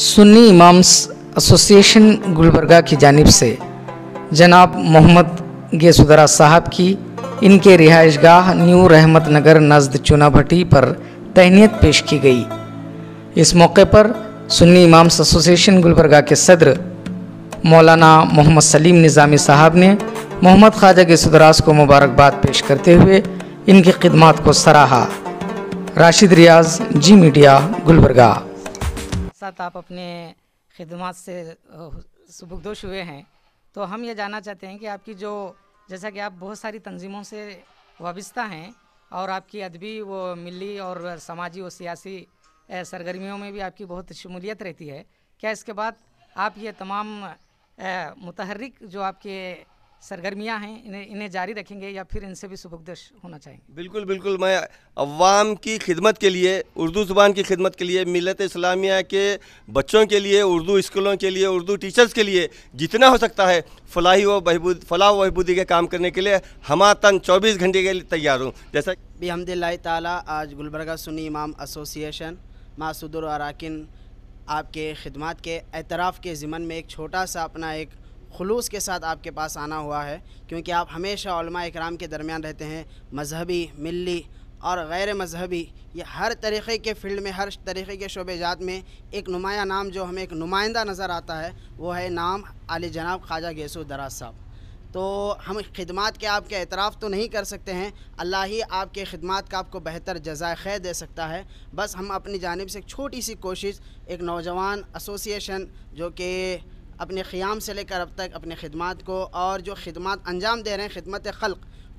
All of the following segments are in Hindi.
सुन्नी इमाम्स एसोसिएशन गुलबर्गा की जानब से जनाब मोहम्मद गेसुदरा साहब की इनके रिहाइश गाह न्यू रहमत नगर नजद चुना भट्टी पर तहनीत पेश की गई इस मौके पर सुन्नी इमाम्स एसोसिएशन गुलबर्गा के सदर मौलाना मोहम्मद सलीम निज़ामी साहब ने मोहम्मद ख्वाजा गेसुदरास को मुबारकबाद पेश करते हुए इनकी खिदमत को सराहा राशिद रियाज जी मीडिया गुलबर्गा साथ आप अपने खिदमत से सबकदोश हुए हैं तो हम ये जानना चाहते हैं कि आपकी जो जैसा कि आप बहुत सारी तंजीमों से वाबस्ता हैं और आपकी अदबी व मिली और समाजी व सियासी सरगर्मियों में भी आपकी बहुत शमूलियत रहती है क्या इसके बाद आप ये तमाम मुतहरक जो आपके सरगर्मियां हैं इन्हें इन्हें जारी रखेंगे या फिर इनसे भी सुबकदश होना चाहिए बिल्कुल बिल्कुल मैं अवाम की खिदमत के लिए उर्दू ज़ुबान की खिदमत के लिए मिलत इस्लामिया के बच्चों के लिए उर्दू स्कूलों के लिए उर्दू टीचर्स के लिए जितना हो सकता है फलाही व बहबूद फलाह वहबूदी के काम करने के लिए तन चौबीस घंटे के लिए तैयार हूँ जैसा बेहमदिल्ला तला आज गुलबरगा सुनी इमाम एसोसिएशन मासदुर अरकान आपके खिदमत के एतराफ़ के ज़िमन में एक छोटा सा अपना एक खलूस के साथ आपके पास आना हुआ है क्योंकि आप हमेशा कराम के दरमियान रहते हैं मजहबी मिली और गैर मजहबी ये हर तरीक़े के फील्ड में हर तरीक़े के शोबेजात में एक नुमाया नाम जो हमें एक नुमाइंदा नज़र आता है वो है नाम आल जनाब ख्वाजा गैसो दराज साहब तो हम खिदमत के आपके एतराफ़ तो नहीं कर सकते हैं अल्लाह ही आपके खिदमत का आपको बेहतर जजाय खैर दे सकता है बस हम अपनी जानब से एक छोटी सी कोशिश एक नौजवान एसोसिएशन जो कि अपने ख़्याम से लेकर अब तक अपने खदमात को और जो खदमात अंजाम दे रहे हैं खदमत खल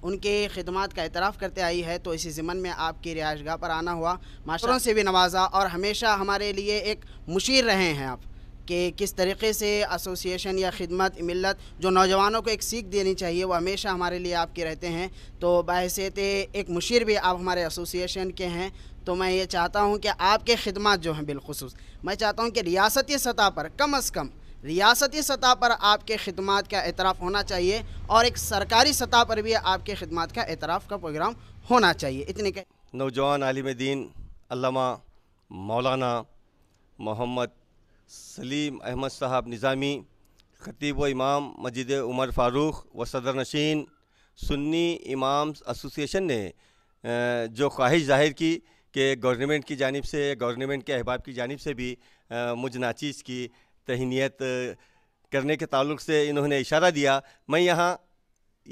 उनके खिदमत का एतराफ़ करते आई है तो इसी ज़िमन में आपकी रिहाइश गाह पर आना हुआ माशरों से भी नवाजा और हमेशा हमारे लिए एक मुशीर रहे हैं आप कि किस तरीके से एसोसिएशन या खिदमत मिलत जो नौजवानों को एक सीख देनी चाहिए वो हमेशा हमारे लिए आपके रहते हैं तो बहसीत एक मुशीर भी आप हमारे एसोसिएशन के हैं तो मैं ये चाहता हूँ कि आपके खदमात जो हैं बिलखसूस मैं चाहता हूँ कि रियासती सतह पर कम अज़ कम रियासती सतह पर आपके खदमात का एतराफ़ होना चाहिए और एक सरकारी सतह पर भी आपके खदमात का एतराफ़ का प्रोग्राम होना चाहिए इतने के नौजवान आलिम दीन अल्लामा मौलाना मोहम्मद सलीम अहमद साहब निज़ामी खतीब व इमाम मजिद उमर फ़ारूक व सदर नशीन सुन्नी इमाम एसोसिएशन ने जो ख्वाहिश जाहिर की कि गवर्नमेंट की जानब से गवर्नमेंट के अहबाब की जानब से भी मुझ नाचीज़ की तहनीत करने के ताल्लुक से इन्होंने इशारा दिया मैं यहाँ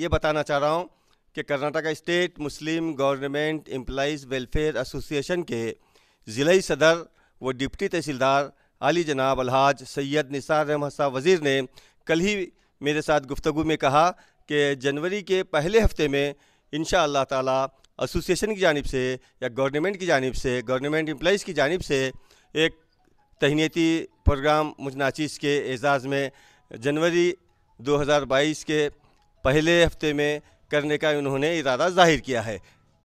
ये बताना चाह रहा हूँ कि Karnataka state Muslim government employees welfare association के ज़िले सदर व डिप्टी तहसीलदार अली जनाब अलहाज सैयद निसार रहमद साहब वज़ीर ने कल ही मेरे साथ गुफ्तु में कहा कि जनवरी के पहले हफ्ते में इन ताला एसोसिएशन की जानब से या गवर्नमेंट की जानब से गवर्नमेंट एम्प्लाइज़ की जानब से एक तहनीती प्रोग्राम मुजनाचिस के एजाज़ में जनवरी 2022 के पहले हफ्ते में करने का उन्होंने इरादा जाहिर किया है